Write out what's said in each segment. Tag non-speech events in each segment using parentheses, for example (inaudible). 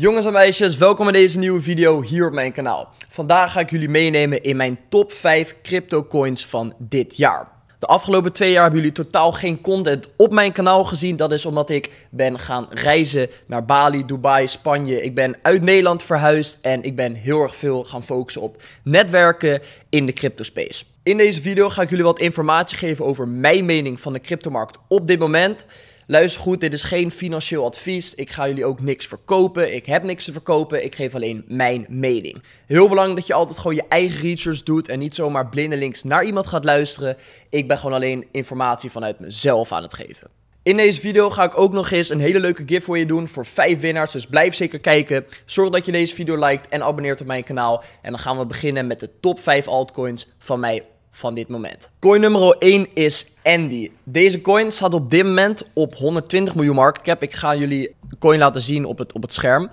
Jongens en meisjes, welkom in deze nieuwe video hier op mijn kanaal. Vandaag ga ik jullie meenemen in mijn top 5 crypto coins van dit jaar. De afgelopen twee jaar hebben jullie totaal geen content op mijn kanaal gezien. Dat is omdat ik ben gaan reizen naar Bali, Dubai, Spanje. Ik ben uit Nederland verhuisd en ik ben heel erg veel gaan focussen op netwerken in de crypto space. In deze video ga ik jullie wat informatie geven over mijn mening van de cryptomarkt op dit moment luister goed, dit is geen financieel advies. Ik ga jullie ook niks verkopen. Ik heb niks te verkopen. Ik geef alleen mijn mening. Heel belangrijk dat je altijd gewoon je eigen research doet en niet zomaar blindelings naar iemand gaat luisteren. Ik ben gewoon alleen informatie vanuit mezelf aan het geven. In deze video ga ik ook nog eens een hele leuke voor je doen voor 5 winnaars, dus blijf zeker kijken. Zorg dat je deze video liked en abonneert op mijn kanaal. En dan gaan we beginnen met de top 5 altcoins van mij van dit moment. Coin nummer 1 is Andy. Deze coin staat op dit moment op 120 miljoen market cap. Ik ga jullie coin laten zien op het, op het scherm.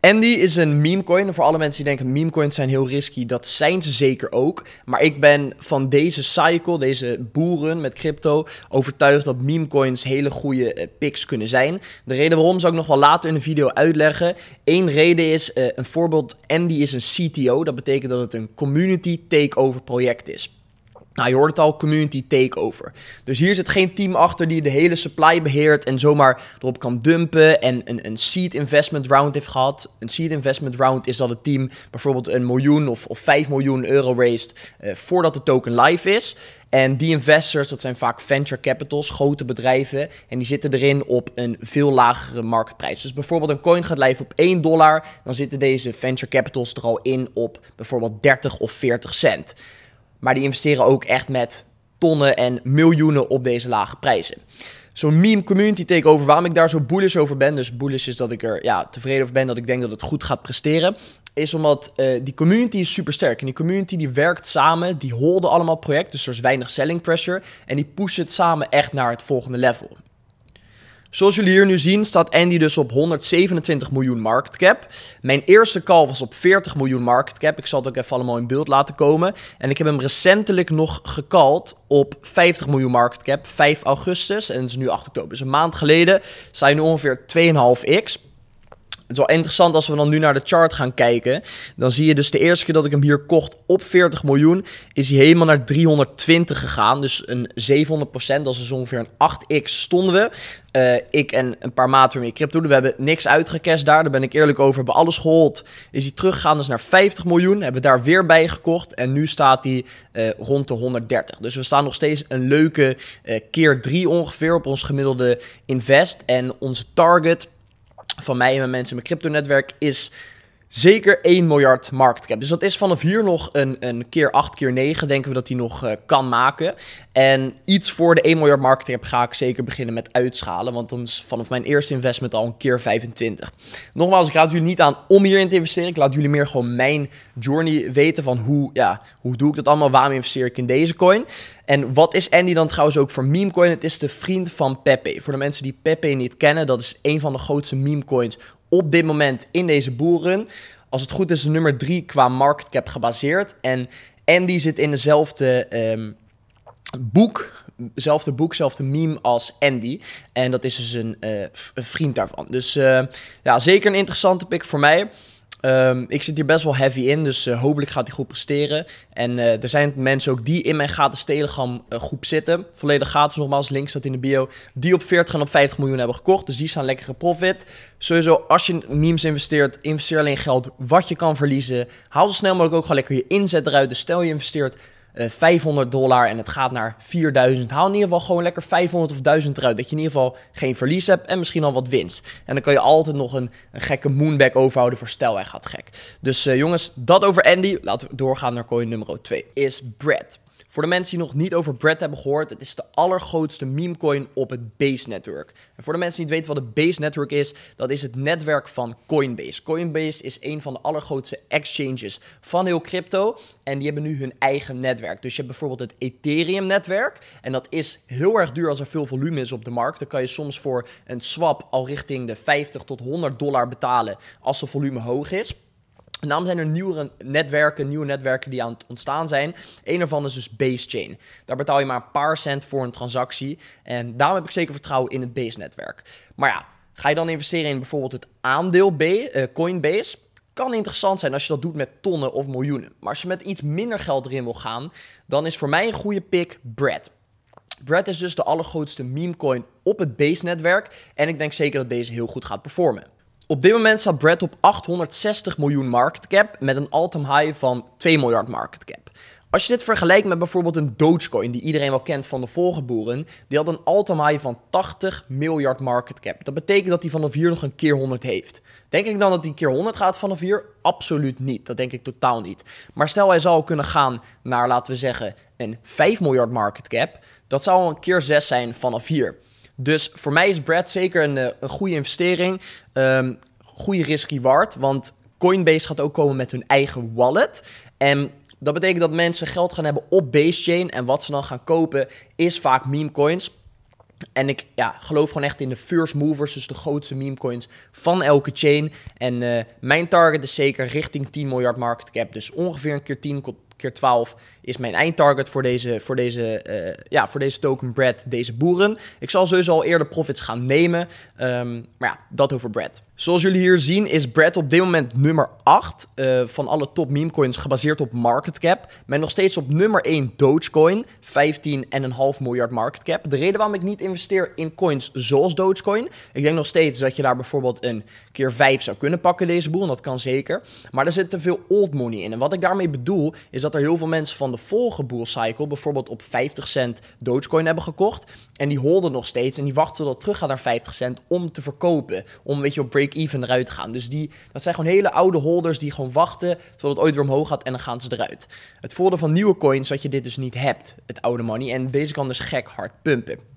Andy is een meme coin. voor alle mensen die denken meme coins zijn heel risky, dat zijn ze zeker ook. Maar ik ben van deze cycle, deze boeren met crypto, overtuigd dat meme coins hele goede eh, picks kunnen zijn. De reden waarom zal ik nog wel later in de video uitleggen. Eén reden is eh, een voorbeeld: Andy is een CTO. Dat betekent dat het een community takeover project is. Nou, je hoort het al, community takeover. Dus hier zit geen team achter die de hele supply beheert en zomaar erop kan dumpen en een, een seed investment round heeft gehad. Een seed investment round is dat het team bijvoorbeeld een miljoen of, of 5 miljoen euro raised eh, voordat de token live is. En die investors, dat zijn vaak venture capitals, grote bedrijven. En die zitten erin op een veel lagere marktprijs. Dus bijvoorbeeld een coin gaat live op 1 dollar. Dan zitten deze venture capitals er al in op bijvoorbeeld 30 of 40 cent. Maar die investeren ook echt met tonnen en miljoenen op deze lage prijzen. Zo'n meme community takeover, waarom ik daar zo bullish over ben. Dus bullish is dat ik er ja, tevreden over ben, dat ik denk dat het goed gaat presteren. Is omdat eh, die community is super sterk. En die community die werkt samen, die holden allemaal projecten. Dus er is weinig selling pressure. En die pushen het samen echt naar het volgende level. Zoals jullie hier nu zien staat Andy dus op 127 miljoen market cap. Mijn eerste call was op 40 miljoen market cap. Ik zal het ook even allemaal in beeld laten komen. En ik heb hem recentelijk nog gecalled op 50 miljoen market cap, 5 augustus. En het is nu 8 oktober, dus een maand geleden. Zijn nu ongeveer 2,5x. Het is wel interessant als we dan nu naar de chart gaan kijken. Dan zie je dus de eerste keer dat ik hem hier kocht op 40 miljoen, is hij helemaal naar 320 gegaan. Dus een 700 dat is dus ongeveer een 8x stonden we. Eh, ik en een paar maten meer crypto. We hebben niks uitgecast daar. Daar ben ik eerlijk over. Hebben alles gehold. Is hij teruggegaan dus naar 50 miljoen. Hebben daar weer bij gekocht. En nu staat hij eh, rond de 130. Dus we staan nog steeds een leuke eh, keer 3 ongeveer op ons gemiddelde invest. En onze target van mij en mijn mensen mijn crypto-netwerk is zeker 1 miljard marktcap. Dus dat is vanaf hier nog een, een keer 8, keer 9, denken we dat hij nog eh, kan maken. En iets voor de 1 miljard marktcap ga ik zeker beginnen met uitschalen, want dan is vanaf mijn eerste investment al een keer 25. Nogmaals, ik raad jullie niet aan om hierin te investeren. Ik laat jullie meer gewoon mijn journey weten van hoe, ja, hoe doe ik dat allemaal, waarom investeer ik in deze coin. En wat is Andy dan trouwens ook voor memecoin? Het is de vriend van Pepe. Voor de mensen die Pepe niet kennen, dat is een van de grootste memecoins op dit moment in deze boeren. Als het goed is, nummer drie qua market cap gebaseerd. En Andy zit in dezelfde ehm, boek, zelfde boek, zelfde meme als Andy. En dat is dus een, eh, vriend daarvan. Dus eh, ja, zeker een interessante pick voor mij. Ehm, ik zit hier best wel heavy in, dus eh, hopelijk gaat hij goed presteren. En eh, er zijn mensen ook die in mijn gratis Telegram eh, groep zitten. Volledig gratis nogmaals, links, staat in de bio. Die op 40 en op 50 miljoen hebben gekocht, dus die staan lekker geprofit. Sowieso, als je in memes investeert, investeer alleen geld wat je kan verliezen. Haal zo snel mogelijk ook gewoon lekker je inzet eruit. Dus stel je investeert 500 eh, dollar en het gaat naar 4000. Haal in ieder geval gewoon lekker 500 of 1000 eruit. Dat je in ieder geval geen verlies hebt en misschien al wat winst. En dan kan je altijd nog een, een gekke moonback overhouden voor stel hij gaat gek. Dus eh, jongens, dat over Andy. Laten we doorgaan naar coin nummer 2. Is Brad. Voor de mensen die nog niet over Bread hebben gehoord, het is de allergrootste memecoin op het Base Network. En voor de mensen die niet weten wat het Base Network is, dat is het netwerk van Coinbase. Coinbase is een van de allergrootste exchanges van heel crypto en die hebben nu hun eigen netwerk. Dus je hebt bijvoorbeeld het Ethereum netwerk en dat is heel erg duur als er veel volume is op de markt. Dan kan je soms voor een swap al richting de 50 tot 100 dollar betalen als de volume hoog is. En daarom zijn er nieuwere netwerken, nieuwe netwerken die aan het ontstaan zijn. Een daarvan is dus Basechain. Daar betaal je maar een paar cent voor een transactie. En daarom heb ik zeker vertrouwen in het Base-netwerk. Maar ja, ga je dan investeren in bijvoorbeeld het aandeel B, eh, Coinbase? Kan interessant zijn als je dat doet met tonnen of miljoenen. Maar als je met iets minder geld erin wil gaan, dan is voor mij een goede pick Brad. Brad is dus de allergrootste memecoin op het Base-netwerk. En ik denk zeker dat deze heel goed gaat performen. Op dit moment staat Brad op 860 miljoen market cap met een all-time high van 2 miljard market cap. Als je dit vergelijkt met bijvoorbeeld een Dogecoin, die iedereen wel kent van de boeren, die had een all-time high van 80 miljard market cap. Dat betekent dat hij vanaf hier nog een keer 100 heeft. Denk ik dan dat hij keer 100 gaat vanaf hier? Absoluut niet. Dat denk ik totaal niet. Maar stel hij zou kunnen gaan naar, laten we zeggen, een 5 miljard market cap, dat zou al een keer 6 zijn vanaf hier. Dus voor mij is Brad zeker een, eh, een goede investering. Ehm, goede risk-reward, want Coinbase gaat ook komen met hun eigen wallet. En dat betekent dat mensen geld gaan hebben op Chain En wat ze dan gaan kopen is vaak meme coins. En ik ja, geloof gewoon echt in de first movers, dus de grootste meme coins van elke chain. En eh, mijn target is zeker richting 10 miljard market cap. Dus ongeveer een keer 10 keer 12 is mijn eindtarget voor deze, voor deze, eh, ja, voor deze token Brad deze boeren. Ik zal sowieso al eerder profits gaan nemen. Ehm, maar ja, dat over bread. Zoals jullie hier zien is Brad op dit moment nummer 8 eh, van alle top meme coins gebaseerd op market cap. Met nog steeds op nummer 1 Dogecoin, 15,5 miljard market cap. De reden waarom ik niet investeer in coins zoals Dogecoin, ik denk nog steeds dat je daar bijvoorbeeld een keer 5 zou kunnen pakken deze boel, en dat kan zeker. Maar er zit te veel old money in. En wat ik daarmee bedoel is dat dat er heel veel mensen van de vorige cycle bijvoorbeeld op 50 cent Dogecoin hebben gekocht. En die holden nog steeds en die wachten tot het terug gaat naar 50 cent om te verkopen. Om een beetje op break-even eruit te gaan. Dus die, dat zijn gewoon hele oude holders die gewoon wachten tot het ooit weer omhoog gaat en dan gaan ze eruit. Het voordeel van nieuwe coins is dat je dit dus niet hebt, het oude money. En deze kan dus gek hard pumpen.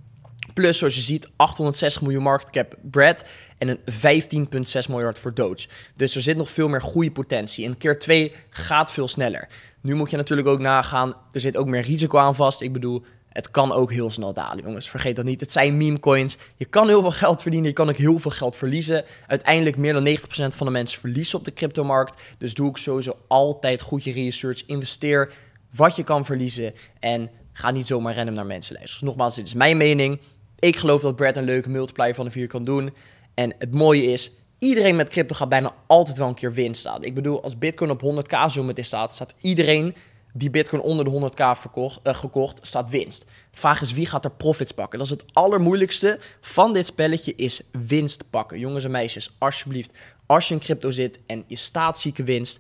Plus, zoals je ziet, 860 miljoen market cap Brad en een 15,6 miljard voor Doge. Dus er zit nog veel meer goede potentie. En keer 2 gaat veel sneller. Nu moet je natuurlijk ook nagaan, er zit ook meer risico aan vast. Ik bedoel, het kan ook heel snel dalen, jongens. Vergeet dat niet. Het zijn meme coins. Je kan heel veel geld verdienen. Je kan ook heel veel geld verliezen. Uiteindelijk meer dan 90% van de mensen verliezen op de cryptomarkt. Dus doe ik sowieso altijd goed je research. Investeer wat je kan verliezen. En ga niet zomaar random naar mensen Dus nogmaals, dit is mijn mening. Ik geloof dat Brad een leuke multiplier van de vier kan doen. En het mooie is, iedereen met crypto gaat bijna altijd wel een keer winst staan. Ik bedoel, als Bitcoin op 100k zo is staat, staat iedereen die Bitcoin onder de 100k verkocht, eh, gekocht, staat winst. De vraag is wie gaat er profits pakken? Dat is het allermoeilijkste van dit spelletje, is winst pakken. Jongens en meisjes, alsjeblieft, als je in crypto zit en je staat zieke winst,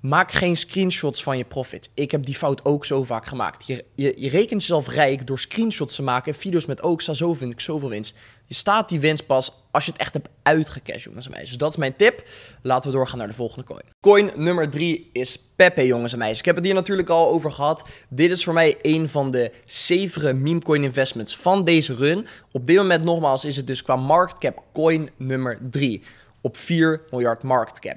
Maak geen screenshots van je profit. Ik heb die fout ook zo vaak gemaakt. Je, je, rekent jezelf rijk door screenshots te maken. Video's met ook, oh, zo vind ik zoveel winst. Je staat die winst pas als je het echt hebt uitgecashed, jongens en meisjes. Dus dat is mijn tip. Laten we doorgaan naar de volgende coin. Coin nummer 3 is Pepe, jongens en meisjes. Ik heb het hier natuurlijk al over gehad. Dit is voor mij een van de zevere meme coin investments van deze run. Op dit moment nogmaals is het dus qua market cap coin nummer 3. Op 4 miljard market cap.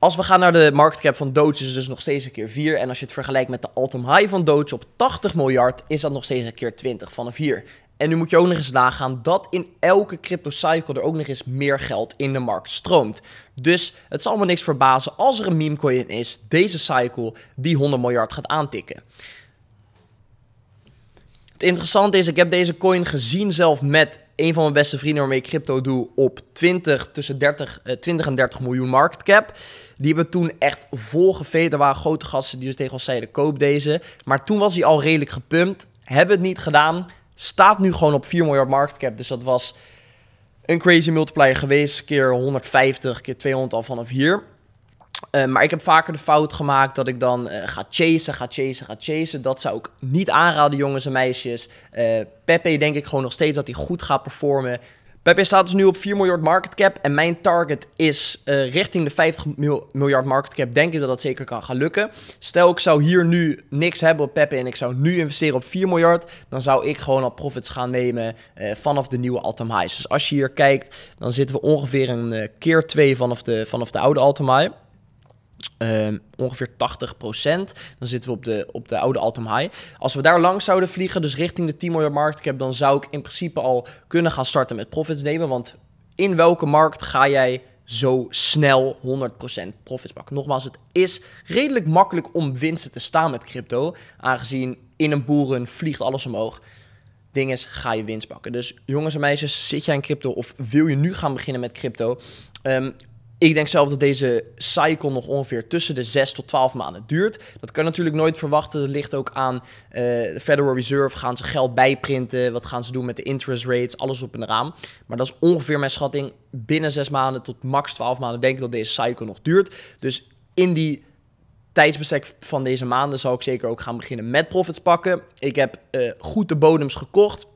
Als we gaan naar de market cap van Doge is het dus nog steeds een keer 4. En als je het vergelijkt met de all-time high van Doge op 80 miljard, is dat nog steeds een keer 20 vanaf hier. En nu moet je ook nog eens nagaan dat in elke crypto cycle er ook nog eens meer geld in de markt stroomt. Dus het zal me niks verbazen als er een memecoin is, deze cycle, die 100 miljard gaat aantikken. Het interessante is, ik heb deze coin gezien zelf met een van mijn beste vrienden waarmee ik crypto doe op 20, tussen 30, 20 eh, en 30 miljoen market cap. Die hebben toen echt vol Er waren grote gasten die dus tegen ons zeiden, koop deze. Maar toen was hij al redelijk gepumpt. Hebben het niet gedaan. Staat nu gewoon op 4 miljard market cap. Dus dat was een crazy multiplier geweest. Keer 150, keer 200 al vanaf hier. Eh, maar ik heb vaker de fout gemaakt dat ik dan uh, ga chasen, ga chasen, ga chasen. Dat zou ik niet aanraden, jongens en meisjes. Uh, Pepe denk ik gewoon nog steeds dat hij goed gaat performen. Pepe staat dus nu op 4 miljard market cap. En mijn target is richting de 50 miljard market cap. Denk ik dat dat zeker kan gaan lukken. Stel, ik zou hier nu niks hebben op Pepe en ik zou nu investeren op 4 miljard. Dan zou ik gewoon al profits gaan nemen vanaf de nieuwe Altamai. Dus als je hier kijkt, dan zitten we ongeveer een keer 2 vanaf de, vanaf de oude Altamai. Um, ongeveer 80%. Dan zitten we op de, op de oude Altam high. Als we daar lang zouden vliegen, dus richting de 10 miljard market cap, dan zou ik in principe al kunnen gaan starten met profits nemen. Want in welke markt ga jij zo snel 100% profits pakken? Nogmaals, het is redelijk makkelijk om winsten te staan met crypto. Aangezien in een boeren vliegt alles omhoog. Ding is, ga je winst pakken. Dus jongens en meisjes, zit jij in crypto of wil je nu gaan beginnen met crypto? Ehm, ik denk zelf dat deze cycle nog ongeveer tussen de 6 tot 12 maanden duurt. Dat kan natuurlijk nooit verwachten. Dat ligt ook aan uh, de Federal Reserve. Gaan ze geld bijprinten? Wat gaan ze doen met de interest rates? Alles op een raam. Maar dat is ongeveer mijn schatting. Binnen 6 maanden tot max 12 maanden denk ik dat deze cycle nog duurt. Dus in die tijdsbestek van deze maanden zal ik zeker ook gaan beginnen met profits pakken. Ik heb eh, goed de bodems gekocht.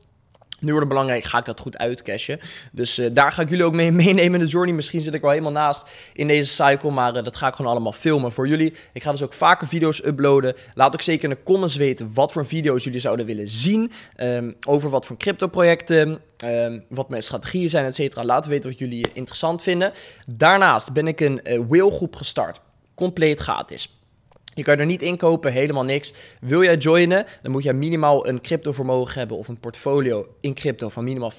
Nu wordt het belangrijk, ga ik dat goed uitcashen? Dus eh, daar ga ik jullie ook mee (laughs) meenemen in de journey. Misschien zit ik wel helemaal naast in deze cycle, maar eh, dat ga ik gewoon allemaal filmen voor jullie. Ik ga dus ook vaker video's uploaden. Laat ook zeker in de comments weten wat voor video's jullie zouden willen zien. Ehm, over wat voor crypto projecten, ehm, wat mijn strategieën zijn, et cetera. Laat weten wat jullie eh, interessant vinden. Daarnaast ben ik een uh, whale groep gestart. Compleet gratis. Je kan er niet inkopen, helemaal niks. Wil jij joinen, dan moet jij minimaal een crypto vermogen hebben of een portfolio in crypto van minimaal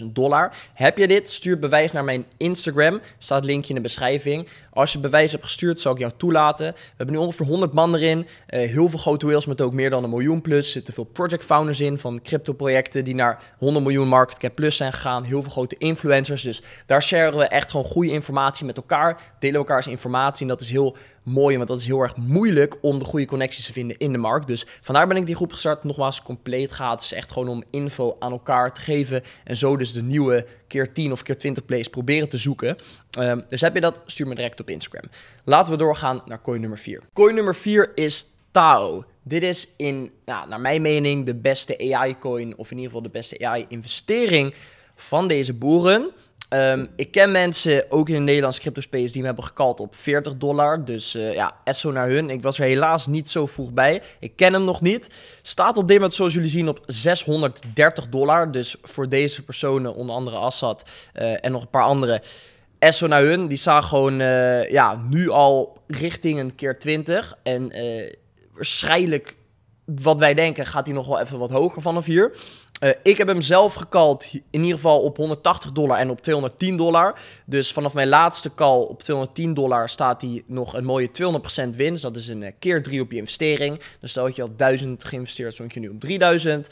25.000 dollar. Heb je dit? Stuur bewijs naar mijn Instagram. Staat linkje in de beschrijving. Als je bewijs hebt gestuurd, zal ik jou toelaten. We hebben nu ongeveer 100 man erin. Eh, heel veel grote whales met ook meer dan een miljoen plus. Er zitten veel project founders in van crypto projecten die naar 100 miljoen market cap plus zijn gegaan. Heel veel grote influencers. Dus daar sharen we echt gewoon goede informatie met elkaar. Delen elkaars informatie. En dat is heel Mooi, want dat is heel erg moeilijk om de goede connecties te vinden in de markt. Dus vandaar ben ik die groep gestart. Nogmaals, compleet gaat. echt gewoon om info aan elkaar te geven. En zo dus de nieuwe keer 10 of keer 20 plays proberen te zoeken. Ehm, dus heb je dat, stuur me direct op Instagram. Laten we doorgaan naar coin nummer 4. Coin nummer 4 is Tao. Dit is in, nou, naar mijn mening, de beste AI-coin, of in ieder geval de beste AI-investering van deze boeren. Ehm, ik ken mensen, ook in de Nederlandse cryptospace, die me hebben gekald op 40 dollar. Dus eh, ja, Esso naar hun. Ik was er helaas niet zo vroeg bij. Ik ken hem nog niet. Staat op dit moment, zoals jullie zien, op 630 dollar. Dus voor deze personen, onder andere Assad eh, en nog een paar anderen... Esso naar hun, die staan gewoon eh, ja, nu al richting een keer 20. En waarschijnlijk wat wij denken, gaat hij nog wel even wat hoger vanaf hier. Eh, ik heb hem zelf gekald in ieder geval op 180 dollar en op 210 dollar. Dus vanaf mijn laatste call op 210 dollar staat hij nog een mooie 200% winst. Dus dat is een eh, keer 3 op je investering. Dus stel dat je al 1000 geïnvesteerd, stond je nu op 3000.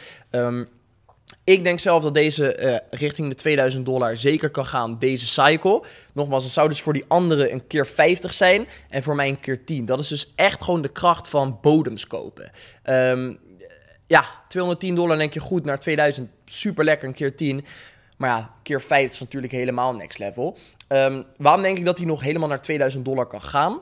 Ik denk zelf dat deze eh, richting de 2000 dollar zeker kan gaan, deze cycle. Nogmaals, dat zou dus voor die andere een keer 50 zijn en voor mij een keer 10. Dat is dus echt gewoon de kracht van bodems kopen. Ehm, ja, 210 dollar denk je goed naar 2000, super lekker, een keer 10. Maar ja, keer 50 is natuurlijk helemaal next level. Ehm, waarom denk ik dat hij nog helemaal naar 2000 dollar kan gaan?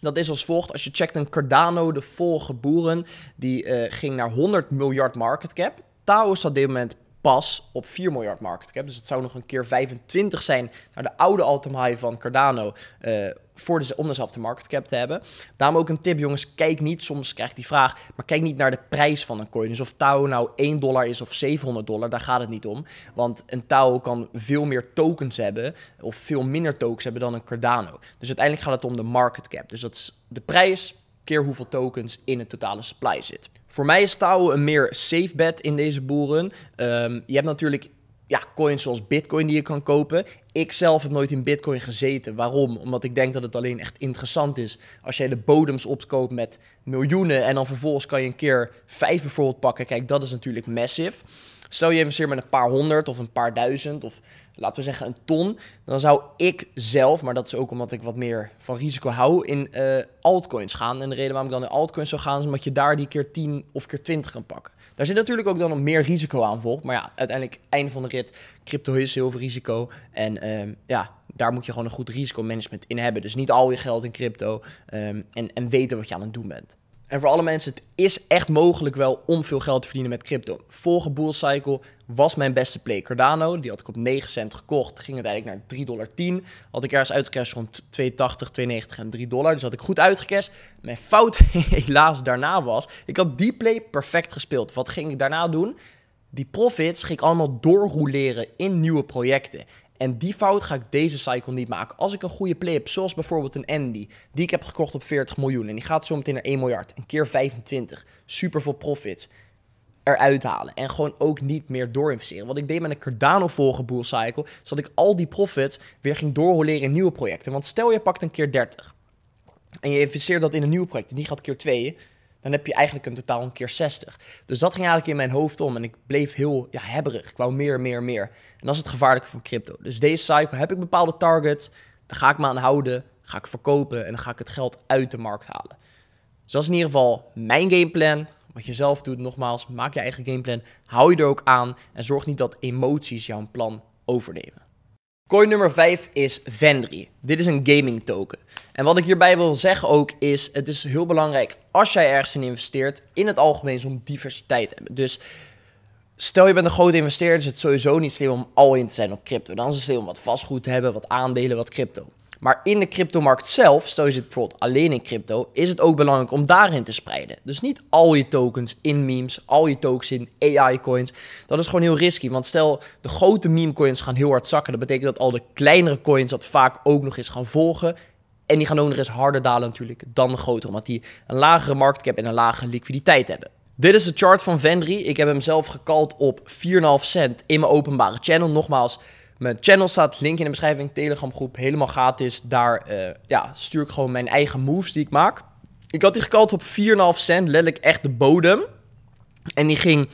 Dat is als volgt. Als je checkt een Cardano, de volgeboren, die eh, ging naar 100 miljard market cap. Tao staat op dit moment pas op 4 miljard market cap. Dus het zou nog een keer 25 zijn naar de oude all-time high van Cardano. Uh, eh, voor de, om dezelfde market cap te hebben. Daarom ook een tip, jongens. Kijk niet, soms krijg ik die vraag, maar kijk niet naar de prijs van een coin. Dus of Tao nou 1 dollar is of 700 dollar, daar gaat het niet om. Want een Tao kan veel meer tokens hebben, of veel minder tokens hebben dan een Cardano. Dus uiteindelijk gaat het om de market cap. Dus dat is de prijs keer hoeveel tokens in het totale supply zit. Voor mij is Tao een meer safe bet in deze boeren. Ehm, je hebt natuurlijk ja, coins zoals Bitcoin die je kan kopen. Ik zelf heb nooit in Bitcoin gezeten. Waarom? Omdat ik denk dat het alleen echt interessant is als jij de bodems opkoopt met miljoenen en dan vervolgens kan je een keer vijf bijvoorbeeld pakken. Kijk, dat is natuurlijk massive. Stel je investeert met een paar honderd of een paar duizend of laten we zeggen een ton, dan zou ik zelf, maar dat is ook omdat ik wat meer van risico hou, in eh, altcoins gaan. En de reden waarom ik dan in altcoins zou gaan, is omdat je daar die keer 10 of keer 20 kan pakken. Daar zit natuurlijk ook dan nog meer risico aan volgt. Maar ja, uiteindelijk, einde van de rit, crypto is heel veel risico. En ehm, ja, daar moet je gewoon een goed risicomanagement in hebben. Dus niet al je geld in crypto ehm, en, en weten wat je aan het doen bent. En voor alle mensen, het is echt mogelijk wel om veel geld te verdienen met crypto. Vorige bullcycle was mijn beste play Cardano. Die had ik op 9 cent gekocht. Ging het eigenlijk naar 3,10 dollar. Had ik ergens uitgecast rond 2,80, 2,90 en 3 dollar. Dus had ik goed uitgecast. Mijn fout (laughs) helaas daarna was, ik had die play perfect gespeeld. Wat ging ik daarna doen? Die profits ging ik allemaal doorroeleren in nieuwe projecten. En die fout ga ik deze cycle niet maken. Als ik een goede play heb, zoals bijvoorbeeld een Andy, die ik heb gekocht op 40 miljoen en die gaat zo meteen naar 1 miljard, een keer 25, super veel profits eruit halen. En gewoon ook niet meer doorinvesteren. Wat ik deed met een Cardano vorige cycle, is dat ik al die profits weer ging doorholeren in nieuwe projecten. Want stel je pakt een keer 30 en je investeert dat in een nieuw project en die gaat keer 2, dan heb je eigenlijk een totaal een keer 60. Dus dat ging eigenlijk in mijn hoofd om en ik bleef heel ja, hebberig. Ik wou meer, meer, meer. En dat is het gevaarlijke van crypto. Dus deze cycle heb ik bepaalde targets, daar ga ik me aan houden, ga ik verkopen en dan ga ik het geld uit de markt halen. Dus dat is in ieder geval mijn gameplan. Wat je zelf doet, nogmaals, maak je eigen gameplan, hou je er ook aan en zorg niet dat emoties jouw plan overnemen. Coin nummer 5 is Vendry. Dit is een gaming token. En wat ik hierbij wil zeggen ook is, het is heel belangrijk als jij ergens in investeert, in het algemeen om diversiteit hebben. Dus stel je bent een grote investeerder, is het sowieso niet slim om al in te zijn op crypto. Dan is het slim om wat vastgoed te hebben, wat aandelen, wat crypto. Maar in de cryptomarkt zelf, stel je zit bijvoorbeeld alleen in crypto, is het ook belangrijk om daarin te spreiden. Dus niet al je tokens in memes, al je tokens in AI-coins. Dat is gewoon heel risky. Want stel, de grote meme-coins gaan heel hard zakken. Dat betekent dat al de kleinere coins dat vaak ook nog eens gaan volgen. En die gaan ook nog eens harder dalen natuurlijk dan de grotere, omdat die een lagere marktcap en een lagere liquiditeit hebben. Dit is de chart van Vendry. Ik heb hem zelf gekald op 4,5 cent in mijn openbare channel. Nogmaals, mijn channel staat, link in de beschrijving, Telegram groep, helemaal gratis. Daar eh, ja, stuur ik gewoon mijn eigen moves die ik maak. Ik had die gekald op 4,5 cent, letterlijk echt de bodem. En die ging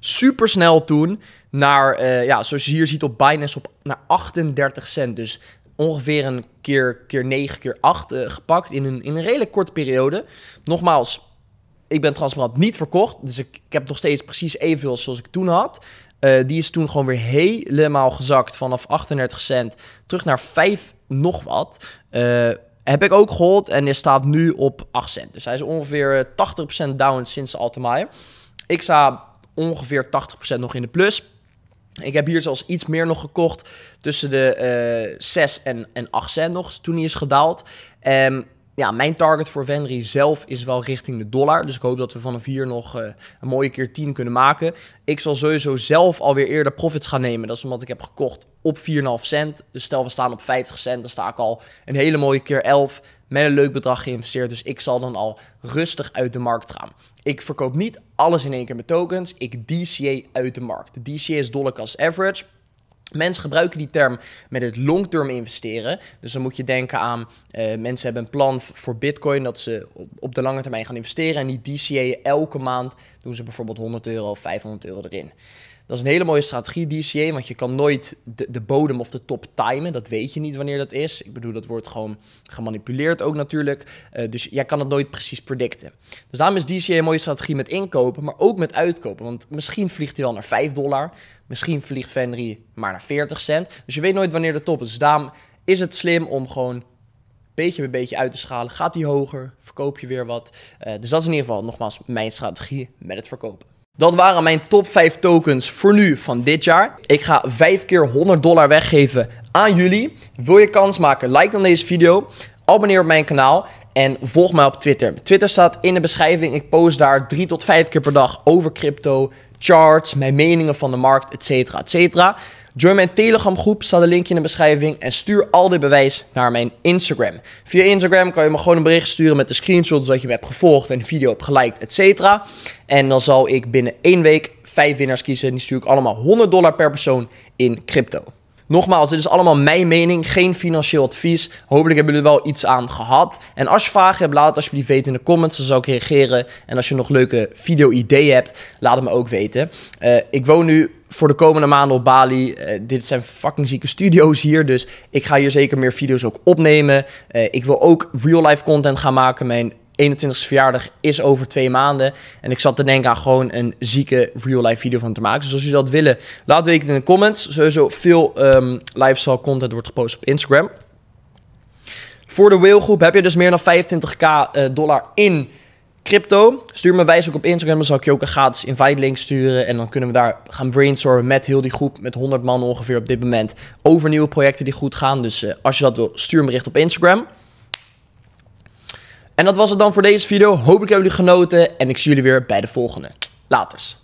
super snel toen naar, eh, ja, zoals je hier ziet op Binance, op, naar 38 cent. Dus ongeveer een keer, keer 9, keer 8 eh, gepakt in een, in een redelijk korte periode. Nogmaals, ik ben transparant niet verkocht. Dus ik, ik heb nog steeds precies evenveel zoals ik toen had. Eh, die is toen gewoon weer helemaal gezakt vanaf 38 cent terug naar 5 nog wat. Eh, heb ik ook gehold en die staat nu op 8 cent. Dus hij is ongeveer 80% eh, down sinds de Ik sta ongeveer 80% nog in de plus. Ik heb hier zelfs iets meer nog gekocht. Tussen de uh, 6 en, en 8 cent nog, toen hij is gedaald. Um, ja, mijn target voor Venry zelf is wel richting de dollar. Dus ik hoop dat we vanaf hier nog eh, een mooie keer 10 kunnen maken. Ik zal sowieso zelf alweer eerder profits gaan nemen. Dat is omdat ik heb gekocht op 4,5 cent. Dus stel we staan op 50 cent, dan sta ik al een hele mooie keer 11 met een leuk bedrag geïnvesteerd. Dus ik zal dan al rustig uit de markt gaan. Ik verkoop niet alles in één keer met tokens. Ik DCA uit de markt. De DCA is dollar cost average. Mensen gebruiken die term met het longterm investeren. Dus dan moet je denken aan eh, mensen hebben een plan voor Bitcoin dat ze op, de lange termijn gaan investeren. En die DCA elke maand doen ze bijvoorbeeld 100 euro of 500 euro erin. Dat is een hele mooie strategie, DCA, want je kan nooit de, de, bodem of de top timen. Dat weet je niet wanneer dat is. Ik bedoel, dat wordt gewoon gemanipuleerd ook natuurlijk. Eh, dus jij kan het nooit precies predicten. Dus daarom is DCA een mooie strategie met inkopen, maar ook met uitkopen. Want misschien vliegt hij wel naar 5 dollar, misschien vliegt Fenry maar naar 40 cent. Dus je weet nooit wanneer de top is. Dus daarom is het slim om gewoon beetje bij beetje uit te schalen. Gaat hij hoger, verkoop je weer wat. Eh, dus dat is in ieder geval nogmaals mijn strategie met het verkopen. Dat waren mijn top 5 tokens voor nu van dit jaar. Ik ga 5 keer 100 dollar weggeven aan jullie. Wil je kans maken? Like dan deze video. Abonneer op mijn kanaal. En volg mij op Twitter. Twitter staat in de beschrijving. Ik post daar 3 tot 5 keer per dag over crypto, charts, mijn meningen van de markt, Etcetera, etcetera. Join mijn Telegram groep, staat de linkje in de beschrijving en stuur al dit bewijs naar mijn Instagram. Via Instagram kan je me gewoon een bericht sturen met de screenshots dat je me hebt gevolgd en de video hebt geliked, etc. En dan zal ik binnen één week vijf winnaars kiezen. Die stuur ik allemaal 100 dollar per persoon in crypto. Nogmaals, dit is allemaal mijn mening, geen financieel advies. Hopelijk hebben jullie er wel iets aan gehad. En als je vragen hebt, laat het alsjeblieft weten in de comments, dan zal ik reageren. En als je nog leuke video-ideeën hebt, laat het me ook weten. Eh, ik woon nu voor de komende maanden op Bali. Eh, dit zijn fucking zieke studio's hier. Dus ik ga hier zeker meer video's ook opnemen. Eh, ik wil ook real-life content gaan maken. Mijn 21ste verjaardag is over twee maanden. En ik zat te denken aan gewoon een zieke real-life video van te maken. Dus als jullie dat willen, laat weten in de comments. Sowieso veel live ehm, lifestyle content wordt gepost op Instagram. Voor de Whale Groep heb je dus meer dan 25k eh, dollar in crypto. Stuur me wijs ook op Instagram, dan zal ik je ook een gratis invite link sturen. En dan kunnen we daar gaan brainstormen met heel die groep, met 100 man ongeveer op dit moment, over nieuwe projecten die goed gaan. Dus eh, als je dat wil, stuur me richt op Instagram. En dat was het dan voor deze video. Hopelijk hebben jullie genoten en ik zie jullie weer bij de volgende. Laters.